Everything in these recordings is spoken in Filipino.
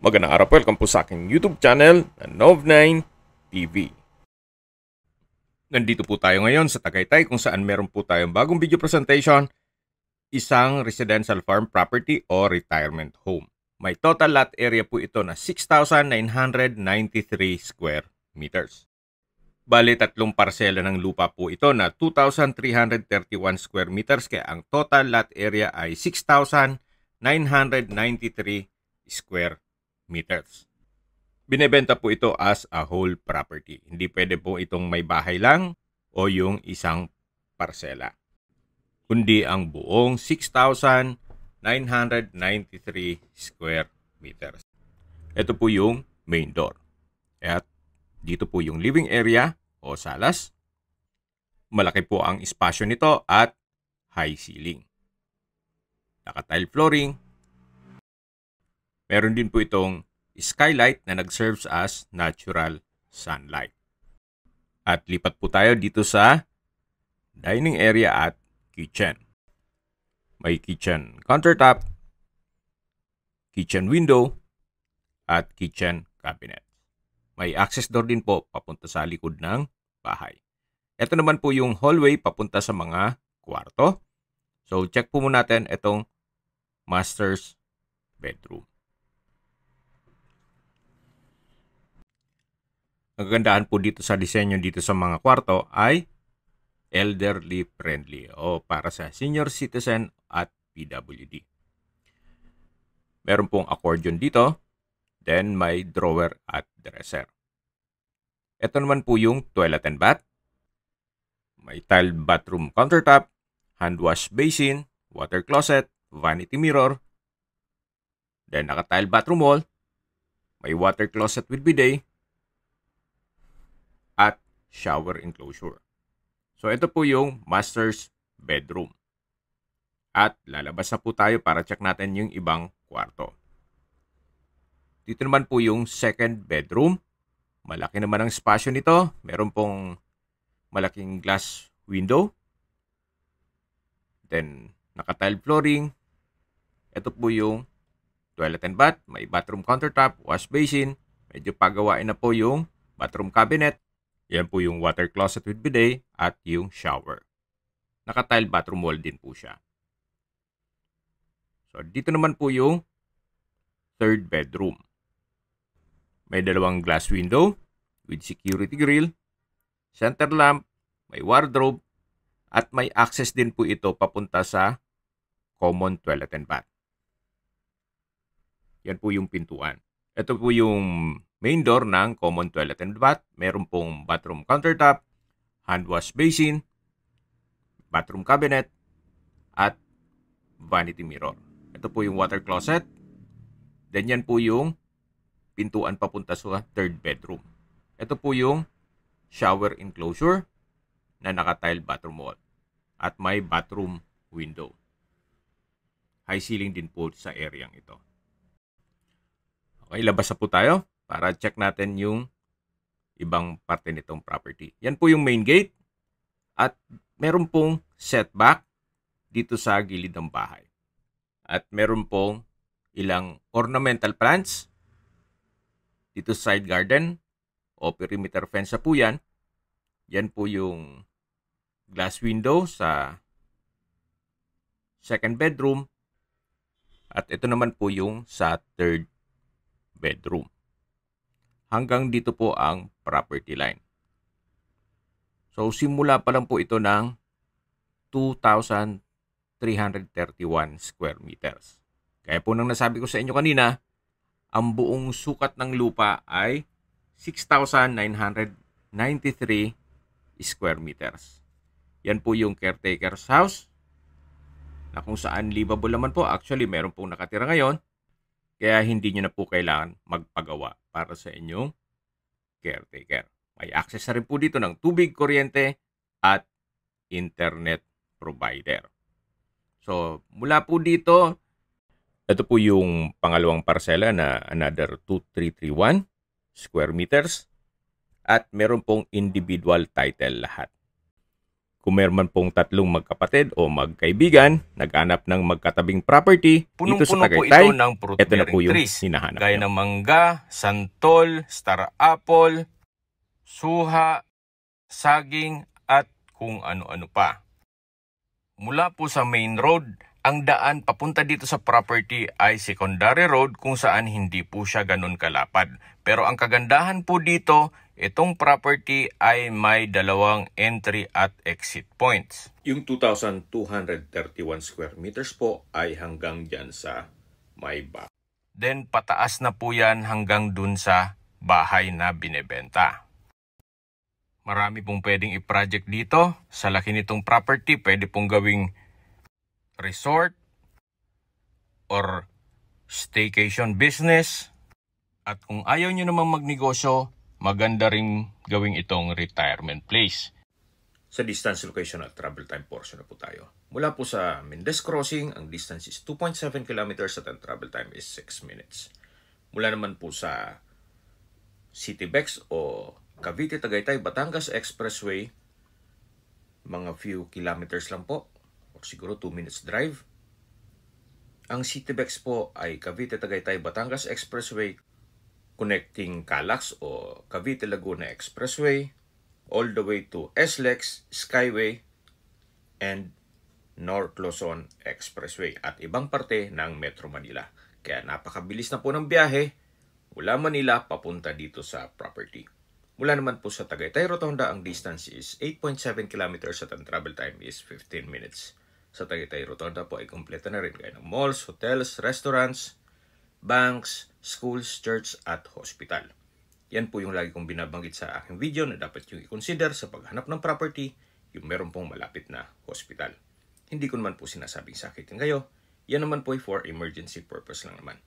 Magandang araw po, welcome po sa aking YouTube channel na Nov9 TV. Nandito po tayo ngayon sa Tagaytay kung saan meron po tayong bagong video presentation, isang residential farm property o retirement home. May total lot area po ito na 6,993 square meters. Bali, tatlong parsela ng lupa po ito na 2,331 square meters kaya ang total lot area ay 6,993 square meters meters. Binebenta po ito as a whole property. Hindi pwede po itong may bahay lang o yung isang parsela. Kundi ang buong 6,993 square meters. Ito po yung main door. At dito po yung living area o salas. Malaki po ang espasyo nito at high ceiling. Naka-tile flooring Meron din po itong skylight na nag-serves as natural sunlight. At lipat po tayo dito sa dining area at kitchen. May kitchen countertop, kitchen window, at kitchen cabinet. May access door din po papunta sa likod ng bahay. Ito naman po yung hallway papunta sa mga kwarto. So check po muna natin itong master's bedroom. kagandahan po dito sa disenyo dito sa mga kwarto ay elderly friendly o para sa senior citizen at PWD. Meron pong accordion dito, then may drawer at dresser. Ito naman po yung toilet and bath. May tiled bathroom countertop, hand wash basin, water closet, vanity mirror, then naka-tile bathroom wall, may water closet with bidet, at shower enclosure. So ito po yung master's bedroom. At lalabas na po tayo para check natin yung ibang kwarto. Dito naman po yung second bedroom. Malaki naman ang spasyo nito. Meron pong malaking glass window. Then, naka-tile flooring. Ito po yung toilet and bath. May bathroom countertop, wash basin. Medyo pagawain na po yung bathroom cabinet. Yan po yung water closet with bidet at yung shower. Naka-tile bathroom wall din po siya. So, dito naman po yung third bedroom. May dalawang glass window with security grill, center lamp, may wardrobe, at may access din po ito papunta sa common toilet and bath. Yan po yung pintuan. Ito po yung main door ng common toilet and bath. Meron pong bathroom countertop, hand wash basin, bathroom cabinet, at vanity mirror. Ito po yung water closet. Then yan po yung pintuan papunta sa third bedroom. Ito po yung shower enclosure na naka-tile bathroom wall at may bathroom window. High ceiling din po sa area ito. Okay, labas na po tayo para check natin yung ibang parte nitong property. Yan po yung main gate at meron pong setback dito sa gilid ng bahay. At meron pong ilang ornamental plants dito sa side garden o perimeter fence po yan. Yan po yung glass window sa second bedroom at ito naman po yung sa third bedroom hanggang dito po ang property line. So simula pa lang po ito ng 2,331 square meters. Kaya po nang nasabi ko sa inyo kanina, ang buong sukat ng lupa ay 6,993 square meters. Yan po yung caretaker's house na kung saan livable naman po. Actually, meron pong nakatira ngayon. Kaya hindi nyo na po kailangan magpagawa para sa inyong caretaker. May access na rin po dito ng tubig, kuryente at internet provider. So, mula po dito, ito po yung pangalawang parcela na another 2331 square meters at meron pong individual title lahat. Kung meron man pong tatlong magkapatid o magkaibigan, naghanap ng magkatabing property Punong dito sa Tagaytay, po ito, ng fruit ito na po yung trees, hinahanap Gaya ng mangga, santol, star apple, suha, saging, at kung ano-ano pa. Mula po sa main road, ang daan papunta dito sa property ay secondary road kung saan hindi po siya ganun kalapad. Pero ang kagandahan po dito, itong property ay may dalawang entry at exit points. Yung 2,231 square meters po ay hanggang dyan sa may back. Then pataas na po yan hanggang dun sa bahay na binebenta. Marami pong pwedeng i-project dito. Sa laki nitong property, pwede pong gawing resort, or staycation business. At kung ayaw nyo namang magnegosyo, maganda rin gawing itong retirement place. Sa distance location at travel time portion na po tayo. Mula po sa Mendez Crossing, ang distance is 2.7 kilometers at ang travel time is 6 minutes. Mula naman po sa Citybex o Cavite Tagaytay Batangas Expressway, mga few kilometers lang po o siguro 2 minutes drive. Ang Citybex po ay Cavite Tagaytay Batangas Expressway connecting Calax o Cavite Laguna Expressway all the way to SLEX Skyway and North Luzon Expressway at ibang parte ng Metro Manila. Kaya napakabilis na po ng biyahe mula Manila papunta dito sa property. Mula naman po sa Tagaytay Rotonda, ang distance is 8.7 kilometers at ang travel time is 15 minutes. Sa Tagaytay Rotonda po ay kumpleto na rin kayo ng malls, hotels, restaurants, banks, schools, church at hospital. Yan po yung lagi kong binabanggit sa aking video na dapat yung i-consider sa paghanap ng property yung meron pong malapit na hospital. Hindi ko naman po sinasabing sakitin kayo, yan naman po ay for emergency purpose lang naman.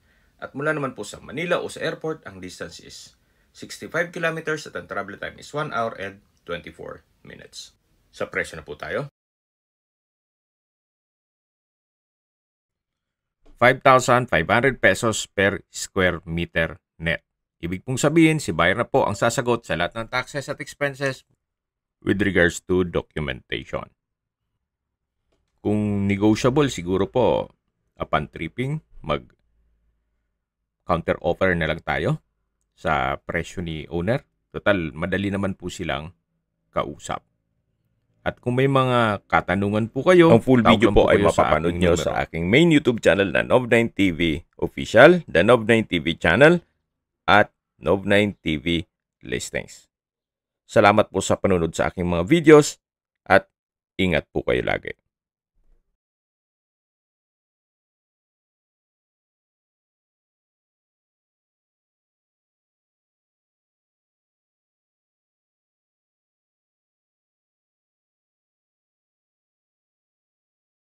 At mula naman po sa Manila o sa airport, ang distance is 65 kilometers at ang travel time is 1 hour and 24 minutes. Sa presyo na po tayo. 5,500 pesos per square meter net. Ibig pong sabihin, si buyer na po ang sasagot sa lahat ng taxes at expenses with regards to documentation. Kung negotiable, siguro po, upon tripping, mag counter offer na lang tayo sa presyo ni owner. Total, madali naman po silang kausap. At kung may mga katanungan po kayo, ang full video po, po ay mapapanood nyo sa aking main YouTube channel na Nov9 TV Official, the Nov9 TV channel, at Nov9 TV Listings. Salamat po sa panunod sa aking mga videos at ingat po kayo lagi.